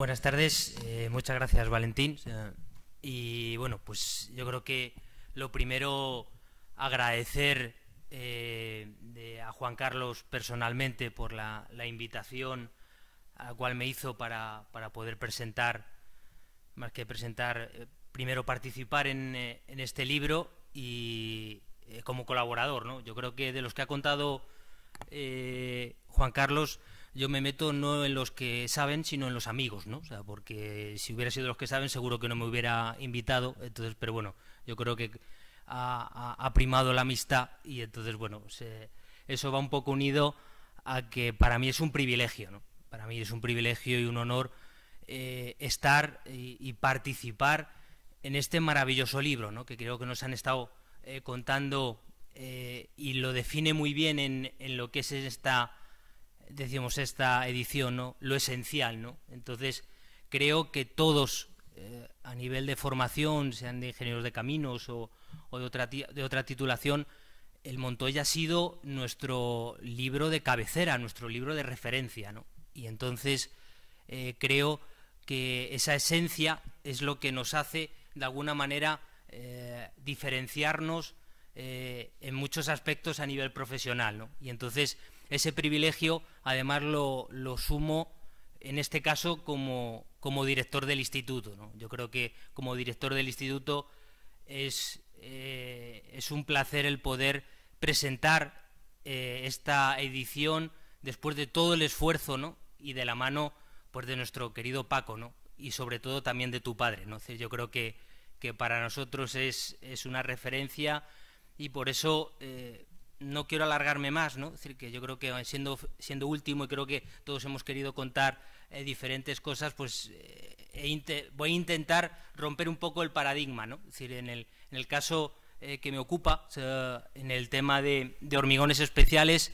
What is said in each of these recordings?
Buenas tardes, eh, muchas gracias Valentín. Y bueno, pues yo creo que lo primero agradecer eh, a Juan Carlos personalmente por la, invitación a la cual me hizo para, poder presentar, más que presentar, eh, primero participar en, en, este libro y como colaborador. ¿no? Yo creo que de los que ha contado Juan Carlos, yo me meto no en los que saben, sino en los amigos, ¿no? O sea, porque si hubiera sido los que saben, seguro que no me hubiera invitado. Entonces, pero bueno, yo creo que ha, primado la amistad y entonces, bueno, eso va un poco unido a que para mí es un privilegio, ¿no? Para mí es un privilegio y un honor eh, estar y, participar en este maravilloso libro, ¿no? Que creo que nos han estado eh, contando eh, y lo define muy bien en, en lo que es esta decimos, esta edición, ¿no? lo esencial. ¿no? Entonces, creo que todos, eh, a nivel de formación, sean de ingenieros de caminos o, o de, otra, de otra titulación, el Montoya ha sido nuestro libro de cabecera, nuestro libro de referencia. ¿no? Y entonces, eh, creo que esa esencia es lo que nos hace, de alguna manera, eh, diferenciarnos en muchos aspectos a nivel profesional. ¿no? Y entonces ese privilegio, además, lo, lo sumo en este caso como, como director del instituto. Yo creo que como director del instituto es, eh, es un placer el poder presentar eh, esta edición después de todo el esfuerzo y de la mano pues, de nuestro querido Paco ¿no? y sobre todo también de tu padre. ¿no? yo creo que, que para nosotros es, una referencia y por eso eh, no quiero alargarme más, ¿no? decir, que yo creo que siendo, siendo último y creo que todos hemos querido contar eh, diferentes cosas, pues eh, voy a intentar romper un poco el paradigma, ¿no? decir, en el, en el caso eh, que me ocupa, en el tema de, de, hormigones especiales,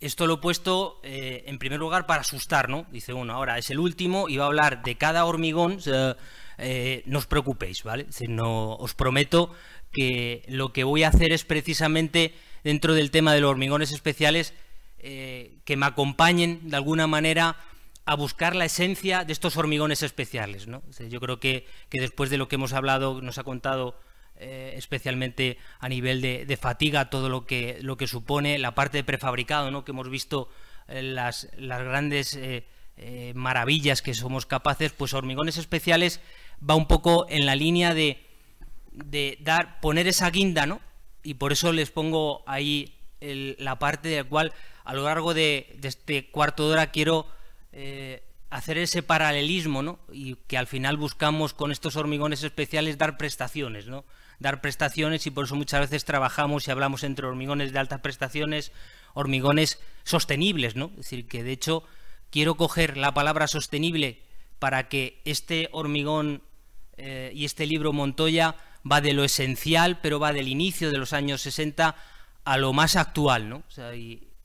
esto lo he puesto en primer lugar para asustar, ¿no? Dice uno, ahora es el último y va a hablar de cada hormigón, no os preocupéis, ¿vale? os prometo que lo que voy a hacer es precisamente dentro del tema de los hormigones especiales eh, que me acompañen de alguna manera a buscar la esencia de estos hormigones especiales. Yo creo que, después de lo que hemos hablado, nos ha contado eh, especialmente a nivel de, fatiga todo lo que, lo que supone la parte de prefabricado, ¿no? que hemos visto eh, las, las, grandes maravillas que somos capaces, pues hormigones especiales va un poco en la línea de, de dar, poner esa guinda, ¿no? y por eso les pongo ahí la parte de la cual a lo largo de, este cuarto de hora quiero eh, hacer ese paralelismo, ¿no? Y que al final buscamos con estos hormigones especiales dar prestaciones, ¿no? Dar prestaciones y por eso muchas veces trabajamos y hablamos entre hormigones de altas prestaciones, hormigones sostenibles, ¿no? Es decir, que de hecho quiero coger la palabra sostenible para que este hormigón eh, y este libro Montoya va de lo esencial, pero va del inicio de los años 60 a lo más actual,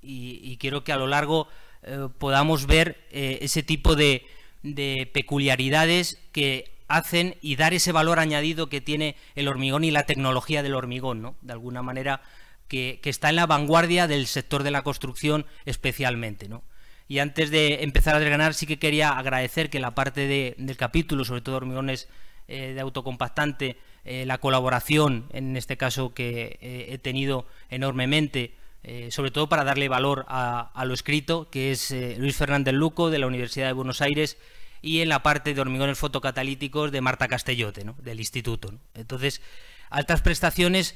y, quiero que a lo largo eh, podamos ver eh, ese tipo de, peculiaridades que hacen y dar ese valor añadido que tiene el hormigón y la tecnología del hormigón, ¿no? De alguna manera que, está en la vanguardia del sector de la construcción especialmente, Y antes de empezar a desgranar, sí que quería agradecer que la parte del capítulo, sobre todo hormigones eh, de autocompactante, eh, la colaboración, en este caso que eh, he tenido enormemente, eh, sobre todo para darle valor a, lo escrito, que es Luis Fernández Luco de la Universidad de Buenos Aires y en la parte de hormigones fotocatalíticos de Marta Castellote, del instituto. Entonces, altas prestaciones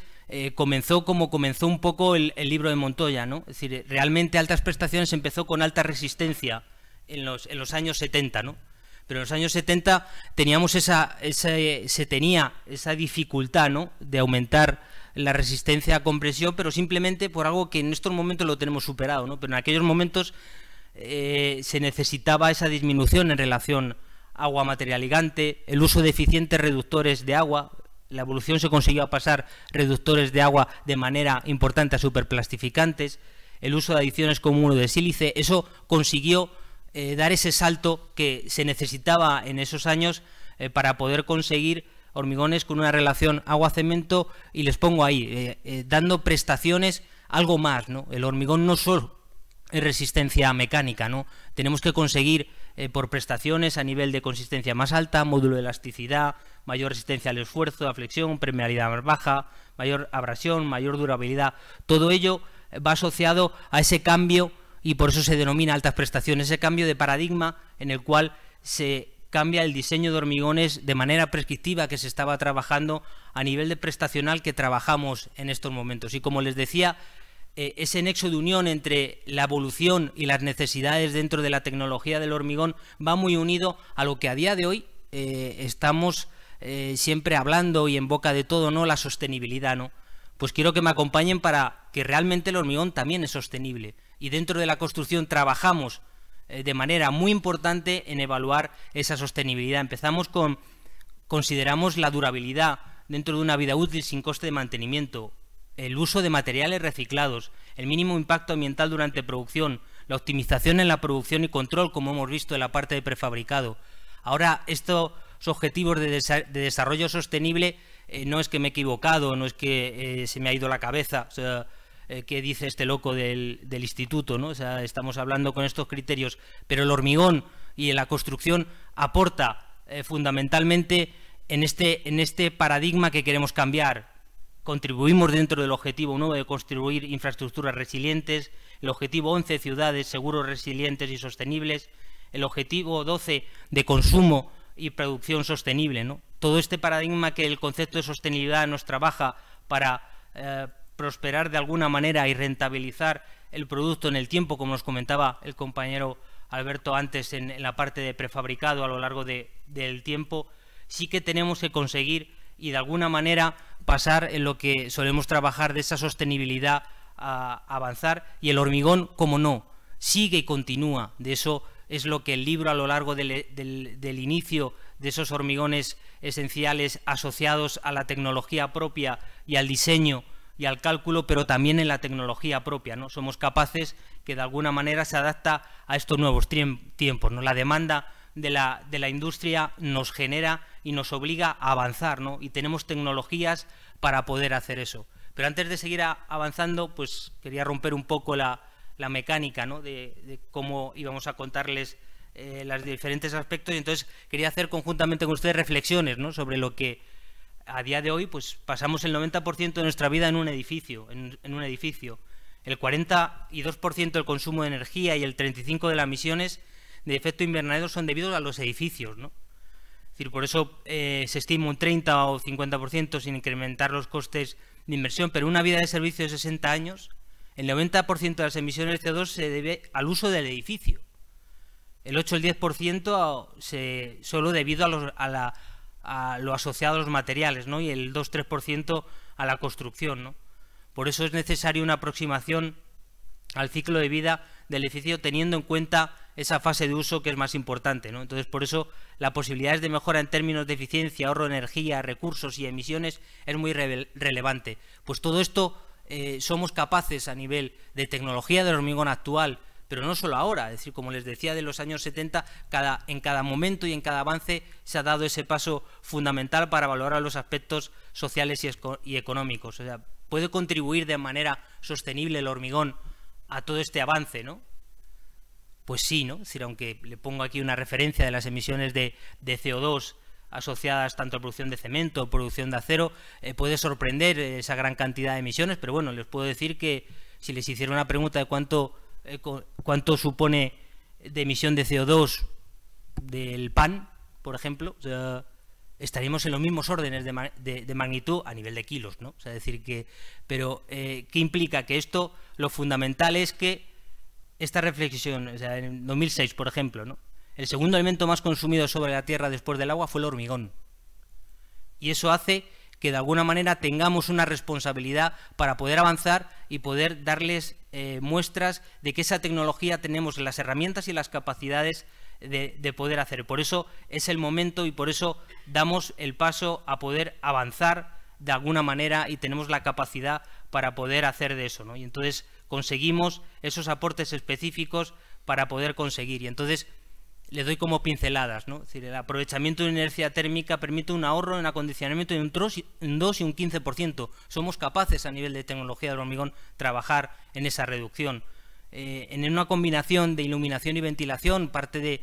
comenzó como comenzó un poco el, libro de Montoya, ¿no? Es decir, realmente altas prestaciones empezó con alta resistencia en los, en los años 70, ¿no? Pero en los años 70 teníamos esa, se tenía esa dificultad ¿no? de aumentar la resistencia a compresión, pero simplemente por algo que en estos momentos lo tenemos superado. Pero en aquellos momentos eh, se necesitaba esa disminución en relación agua material ligante, el uso de eficientes reductores de agua. La evolución se consiguió pasar reductores de agua de manera importante a superplastificantes, el uso de adiciones como uno de sílice. Eso consiguió eh, dar ese salto que se necesitaba en esos años eh, para poder conseguir hormigones con una relación agua-cemento y les pongo ahí, eh, dando prestaciones algo más, ¿no? El hormigón no solo es resistencia mecánica, ¿no? Tenemos que conseguir por prestaciones a nivel de consistencia más alta, módulo de elasticidad, mayor resistencia al esfuerzo, a flexión, permeabilidad más baja, mayor abrasión, mayor durabilidad. Todo ello va asociado a ese cambio y por eso se denomina altas prestaciones, ese cambio de paradigma en el cual se cambia el diseño de hormigones de manera prescriptiva que se estaba trabajando a nivel de prestacional que trabajamos en estos momentos. Y como les decía, eh, ese nexo de unión entre la evolución y las necesidades dentro de la tecnología del hormigón va muy unido a lo que a día de hoy eh, estamos eh, siempre hablando y en boca de todo, ¿no? La sostenibilidad, ¿no? Pues quiero que me acompañen para que realmente el hormigón también es sostenible y dentro de la construcción trabajamos eh, de manera muy importante en evaluar esa sostenibilidad. Empezamos con, consideramos la durabilidad dentro de una vida útil sin coste de mantenimiento, el uso de materiales reciclados, el mínimo impacto ambiental durante producción, la optimización en la producción y control, como hemos visto en la parte de prefabricado. Ahora, estos objetivos de, desarrollo sostenible eh, no es que me he equivocado, no es que eh, se me ha ido la cabeza eh, qué dice este loco del, instituto, ¿no? sea, estamos hablando con estos criterios, pero el hormigón y la construcción aporta eh, fundamentalmente en este, en este paradigma que queremos cambiar. Contribuimos dentro del objetivo nuevo de construir infraestructuras resilientes, el objetivo 11, ciudades seguros, resilientes y sostenibles, el objetivo 12 de consumo y producción sostenible. ¿no? Todo este paradigma que el concepto de sostenibilidad nos trabaja para eh, prosperar de alguna manera y rentabilizar el producto en el tiempo, como nos comentaba el compañero Alberto antes en, la parte de prefabricado a lo largo del tiempo, sí que tenemos que conseguir y de alguna manera pasar en lo que solemos trabajar de esa sostenibilidad a avanzar y el hormigón, como no, sigue y continúa. De eso es lo que el libro a lo largo del inicio de esos hormigones esenciales asociados a la tecnología propia y al diseño y al cálculo, pero también en la tecnología propia. ¿no? Somos capaces que de alguna manera se adapta a estos nuevos tiempos. ¿no? La demanda de la, de la industria nos genera y nos obliga a avanzar y tenemos tecnologías para poder hacer eso. Pero antes de seguir avanzando, pues quería romper un poco la, mecánica de, cómo íbamos a contarles eh, los diferentes aspectos. Y entonces quería hacer conjuntamente con ustedes reflexiones sobre lo que a día de hoy pues pasamos el 90% de nuestra vida en un edificio, en, un edificio. El 42% del consumo de energía y el 35% de las emisiones de efecto invernadero son debidos a los edificios, ¿no? decir, por eso eh, se estima un 30 o 50% sin incrementar los costes de inversión, pero una vida de servicio de 60 años, el 90% de las emisiones de CO2 se debe al uso del edificio. El 8 o el 10% se, solo debido a, los, a la a lo asociado a los materiales ¿no? y el 2-3% a la construcción. Por eso es necesaria una aproximación al ciclo de vida del edificio teniendo en cuenta esa fase de uso que es más importante. Entonces, por eso la posibilidad de mejora en términos de eficiencia, ahorro de energía, recursos y emisiones es muy relevante. Pues todo esto eh, somos capaces a nivel de tecnología del hormigón actual pero no solo ahora, es decir, como les decía de los años 70, cada, en cada momento y en cada avance se ha dado ese paso fundamental para valorar los aspectos sociales y, económicos. O sea, puede contribuir de manera sostenible el hormigón a todo este avance, ¿no? Pues sí, ¿no? Es decir, aunque le pongo aquí una referencia de las emisiones de, CO2 asociadas tanto a producción de cemento, o producción de acero, eh, puede sorprender esa gran cantidad de emisiones, pero bueno, les puedo decir que si les hiciera una pregunta de cuánto eh, cuánto supone de emisión de CO2 del pan, por ejemplo, estaríamos en los mismos órdenes de, magnitud a nivel de kilos, ¿no? O decir que, pero eh, ¿qué implica? Que esto, lo fundamental es que esta reflexión, en 2006, por ejemplo, El segundo elemento más consumido sobre la Tierra después del agua fue el hormigón. Y eso hace que de alguna manera tengamos una responsabilidad para poder avanzar y poder darles eh, muestras de que esa tecnología tenemos las herramientas y las capacidades de, de, poder hacer. Por eso es el momento y por eso damos el paso a poder avanzar de alguna manera y tenemos la capacidad para poder hacer de eso. ¿no? Y entonces conseguimos esos aportes específicos para poder conseguir. Y entonces le doy como pinceladas, ¿no? Es decir, el aprovechamiento de energía térmica permite un ahorro en acondicionamiento de un 2 y un 15%. Somos capaces a nivel de tecnología del hormigón trabajar en esa reducción. Eh, en una combinación de iluminación y ventilación, parte de,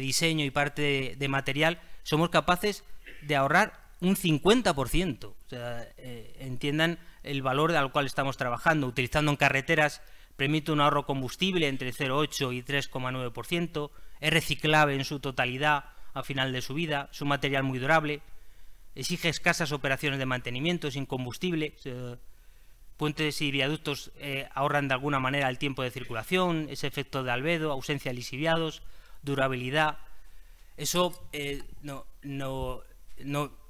diseño y parte de, material, somos capaces de ahorrar un 50%. O sea, eh, entiendan el valor al cual estamos trabajando. Utilizando en carreteras permite un ahorro combustible entre 0,8 y 3,9% es reciclable en su totalidad al final de su vida, es un material muy durable, exige escasas operaciones de mantenimiento, sin combustible, eh, puentes y viaductos eh, ahorran de alguna manera el tiempo de circulación, ese efecto de albedo, ausencia de lisiviados, durabilidad. Eso eh, no, no,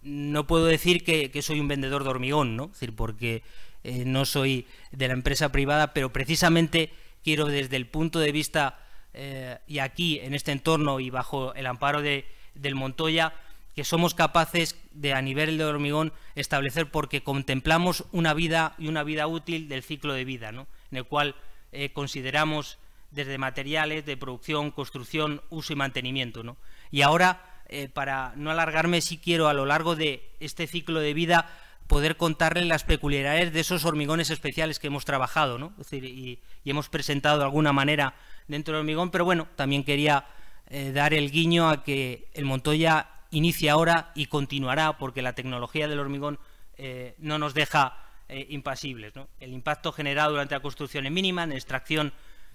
no, puedo decir que, soy un vendedor de hormigón, ¿no? decir, porque no soy de la empresa privada, pero precisamente quiero desde el punto de vista eh, y aquí, en este entorno y bajo el amparo de, del Montoya, que somos capaces de, a nivel de hormigón, establecer porque contemplamos una vida y una vida útil del ciclo de vida, en el cual eh, consideramos desde materiales, de producción, construcción, uso y mantenimiento. Y ahora, eh, para no alargarme, si quiero a lo largo de este ciclo de vida poder contarles las peculiaridades de esos hormigones especiales que hemos trabajado, y, hemos presentado de alguna manera dentro del hormigón, pero bueno, también quería eh, dar el guiño a que el Montoya inicia ahora y continuará, porque la tecnología del hormigón eh, no nos deja eh, impasibles. El impacto generado durante la construcción es mínima, en extracción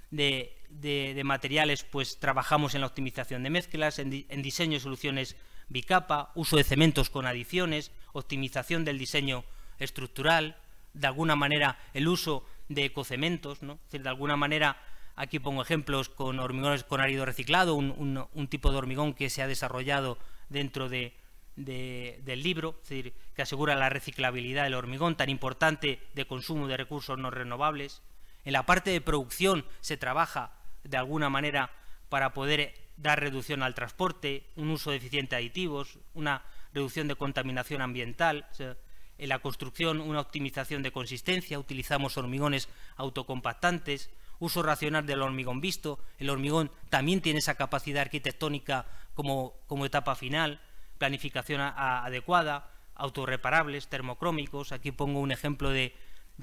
de, materiales, pues trabajamos en la optimización de mezclas, en, en diseño de soluciones bicapa, uso de cementos con adiciones, optimización del diseño estructural, de alguna manera el uso de ecocementos, ¿no? decir, de alguna manera, aquí pongo ejemplos con hormigones con árido reciclado, un, tipo de hormigón que se ha desarrollado dentro del libro, decir, que asegura la reciclabilidad del hormigón, tan importante de consumo de recursos no renovables. En la parte de producción se trabaja de alguna manera para poder dar reducción al transporte, un uso eficiente de aditivos, una reducción de contaminación ambiental. en la construcción, una optimización de consistencia, utilizamos hormigones autocompactantes, uso racional del hormigón visto, el hormigón también tiene esa capacidad arquitectónica como, como etapa final, planificación adecuada, autorreparables, termocrómicos, aquí pongo un ejemplo de,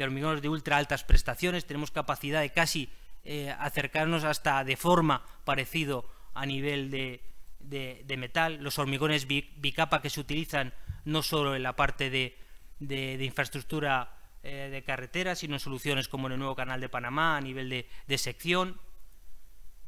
hormigones de ultra altas prestaciones, tenemos capacidad de casi eh, acercarnos hasta de forma parecido a nivel de, de, metal, los hormigones bicapa que se utilizan no solo en la parte de, de infraestructura eh, de carretera, sino en soluciones como en el nuevo canal de Panamá a nivel de, sección.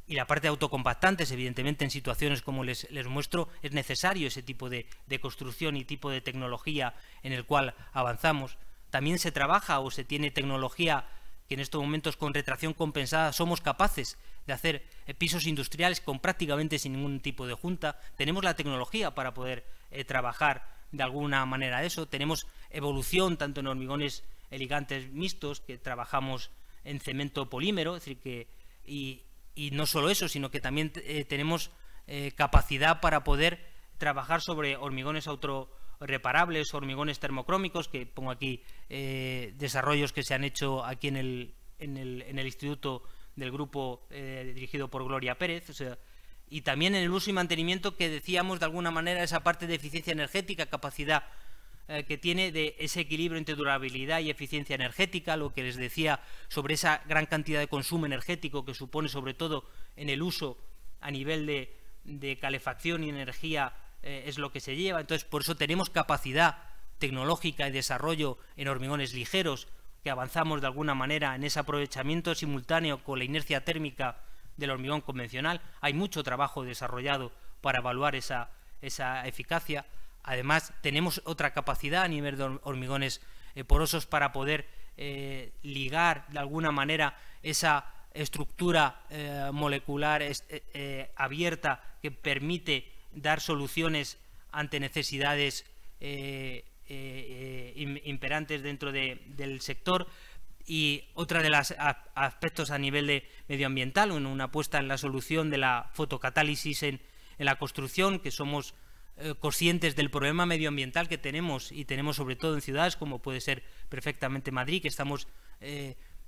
Y la parte de autocompactantes, evidentemente, en situaciones como les, les muestro, es necesario ese tipo de construcción y tipo de tecnología en el cual avanzamos. También se trabaja o se tiene tecnología que en estos momentos con retracción compensada somos capaces de hacer eh, pisos industriales con prácticamente sin ningún tipo de junta. Tenemos la tecnología para poder eh, trabajar de alguna manera eso. Tenemos evolución tanto en hormigones elegantes mixtos que trabajamos en cemento polímero, decir, que y, no solo eso, sino que también eh, tenemos capacidad para poder trabajar sobre hormigones autorreparables, hormigones termocrómicos, que pongo aquí desarrollos que se han hecho aquí en el, en el, en el Instituto del grupo eh, dirigido por Gloria Pérez, y también en el uso y mantenimiento que decíamos de alguna manera esa parte de eficiencia energética, capacidad eh, que tiene de ese equilibrio entre durabilidad y eficiencia energética, lo que les decía sobre esa gran cantidad de consumo energético que supone sobre todo en el uso a nivel de, calefacción y energía eh, es lo que se lleva, entonces por eso tenemos capacidad tecnológica y desarrollo en hormigones ligeros que avanzamos de alguna manera en ese aprovechamiento simultáneo con la inercia térmica del hormigón convencional. Hay mucho trabajo desarrollado para evaluar esa, esa eficacia. Además, tenemos otra capacidad a nivel de hormigones eh, porosos para poder eh, ligar de alguna manera esa estructura eh, molecular abierta que permite dar soluciones ante necesidades eh, eh, imperantes dentro del sector y otra de los aspectos a nivel de medioambiental, una apuesta en la solución de la fotocatálisis en, la construcción, que somos eh, conscientes del problema medioambiental que tenemos y tenemos sobre todo en ciudades como puede ser perfectamente Madrid, que estamos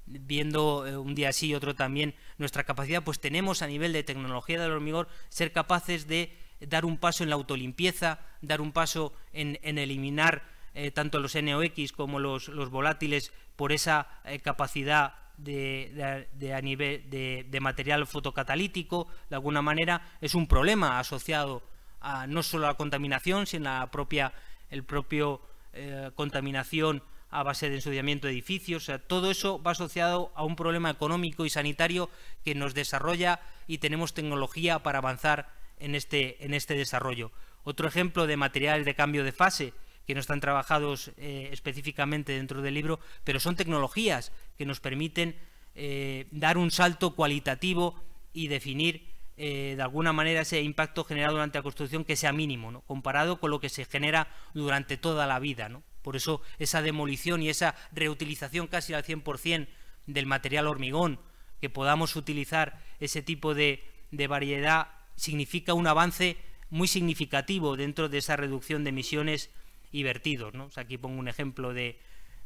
viendo un día así y otro también nuestra capacidad, pues tenemos a nivel de tecnología del hormigón ser capaces de dar un paso en la autolimpieza, dar un paso en, en eliminar eh, tanto los NOx como los, volátiles por esa eh, capacidad de, a nivel de, material fotocatalítico, de alguna manera, es un problema asociado a, no solo a la contaminación, sino a la propia el propio, eh, contaminación a base de ensuciamiento de edificios. sea, todo eso va asociado a un problema económico y sanitario que nos desarrolla y tenemos tecnología para avanzar en este, en este desarrollo. Otro ejemplo de material de cambio de fase que no están trabajados eh, específicamente dentro del libro, pero son tecnologías que nos permiten eh, dar un salto cualitativo y definir eh, de alguna manera ese impacto generado durante la construcción que sea mínimo, ¿no? comparado con lo que se genera durante toda la vida. Por eso esa demolición y esa reutilización casi al 100% del material hormigón, que podamos utilizar ese tipo de, de variedad, significa un avance muy significativo dentro de esa reducción de emisiones y vertidos. ¿no? aquí pongo un ejemplo de,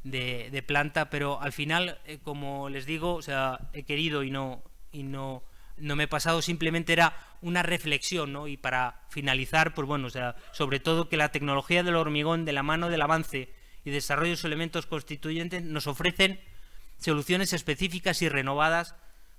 de, planta, pero al final, eh, como les digo, o sea, he querido y no, y no, no me he pasado, simplemente era una reflexión. ¿no? Y para finalizar, pues bueno, o sea, sobre todo que la tecnología del hormigón, de la mano del avance y desarrollo de sus elementos constituyentes, nos ofrecen soluciones específicas y renovadas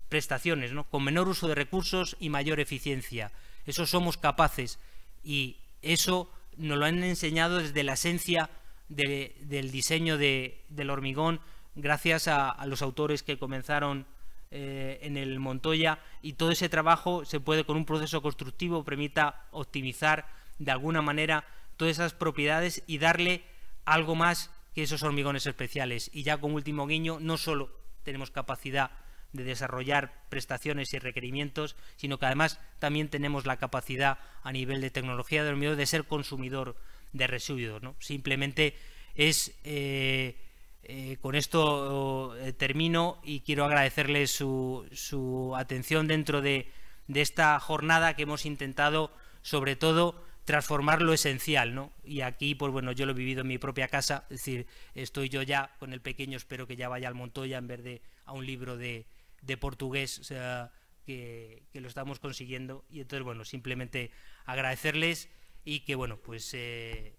prestaciones, ¿no? con menor uso de recursos y mayor eficiencia. Eso somos capaces y eso nos lo han enseñado desde la esencia del diseño del hormigón, gracias a, los autores que comenzaron eh, en el Montoya, y todo ese trabajo se puede con un proceso constructivo, permita optimizar de alguna manera todas esas propiedades y darle algo más que esos hormigones especiales. Y ya con último guiño, no solo tenemos capacidad de desarrollar prestaciones y requerimientos, sino que además también tenemos la capacidad a nivel de tecnología de de ser consumidor de residuos. ¿no? Simplemente es eh, eh, con esto eh, termino y quiero agradecerle su, atención dentro de, esta jornada que hemos intentado, sobre todo, transformar lo esencial, ¿no? Y aquí, pues bueno, yo lo he vivido en mi propia casa, es decir, estoy yo ya con el pequeño, espero que ya vaya al Montoya en vez de a un libro de, de portugués, o sea, que, lo estamos consiguiendo. Y entonces, bueno, simplemente agradecerles y que, bueno, pues eh,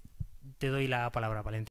te doy la palabra, Valente.